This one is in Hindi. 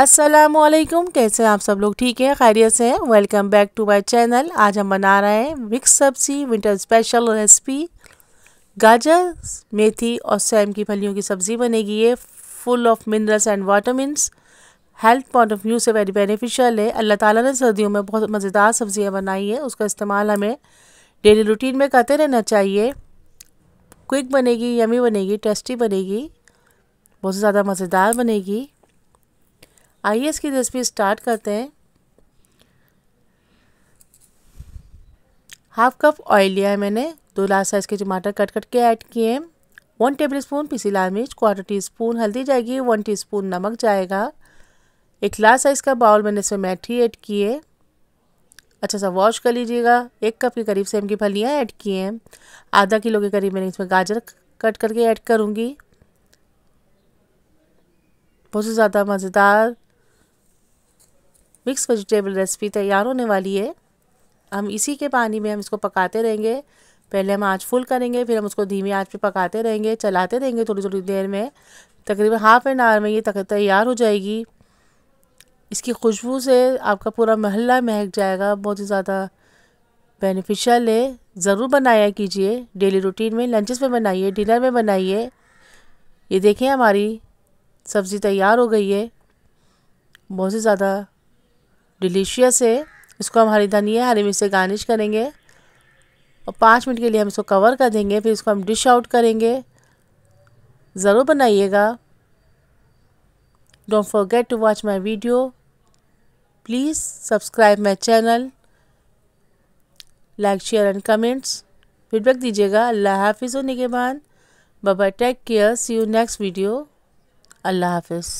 असलम कैसे आप सब लोग ठीक हैं खैरियत से हैं welcome back to my channel आज हम बना रहे हैं मिक्स सब्ज़ी विंटर स्पेशल रेसिपी गाजर मेथी और सैम की फलियों की सब्ज़ी बनेगी ये full of minerals and vitamins health point of view से वेरी बेनिफिशियल है अल्लाह ताला ने सर्दियों में बहुत मज़ेदार सब्ज़ियाँ बनाई है उसका इस्तेमाल हमें डेली रूटीन में करते रहना चाहिए क्विक बनेगी यमी बनेगी टेस्टी बनेगी बहुत ज़्यादा मज़ेदार बनेगी आइए इसकी रेसिपी स्टार्ट करते हैं हाफ कप ऑयल लिया है मैंने दो लार्ज साइज़ के टमाटर कट कट के ऐड किए हैं वन टेबल स्पून पीसी लाल मिर्च क्वार्टर टी स्पून हल्दी जाएगी वन टी स्पून नमक जाएगा एक लार्ज साइज़ का बाउल मैंने इसमें मैठी ऐड किए अच्छा सा वॉश कर लीजिएगा एक कप के करीब सेम की फलियाँ ऐड किए हैं आधा किलो के करीब मैंने इसमें गाजर कट करके ऐड करूँगी बहुत ज़्यादा मज़ेदार मिक्स वेजिटेबल रेसिपी तैयार होने वाली है हम इसी के पानी में हम इसको पकाते रहेंगे पहले हम आँच फुल करेंगे फिर हम उसको धीमी आँच पर पकाते रहेंगे चलाते रहेंगे थोड़ी थोड़ी देर में तकरीबन हाफ एन आवर में ये तैयार हो जाएगी इसकी खुशबू से आपका पूरा महल्ला महक जाएगा बहुत ही ज़्यादा बेनिफिशियल है ज़रूर बनाया कीजिए डेली रूटीन में लंचेस में बनाइए डिनर में बनाइए ये देखें हमारी सब्ज़ी तैयार हो गई है बहुत ही ज़्यादा डिलीशियस है इसको हम हरी धनिया हरी मिर्च से गार्निश करेंगे और पाँच मिनट के लिए हम इसको कवर कर देंगे फिर इसको हम डिश आउट करेंगे ज़रूर बनाइएगा don't forget to watch my video please subscribe my channel like share and comments feedback दीजिएगा अल्लाह हाफिज़ होने के बाद बाबा take care see you next video अल्लाह हाफिज़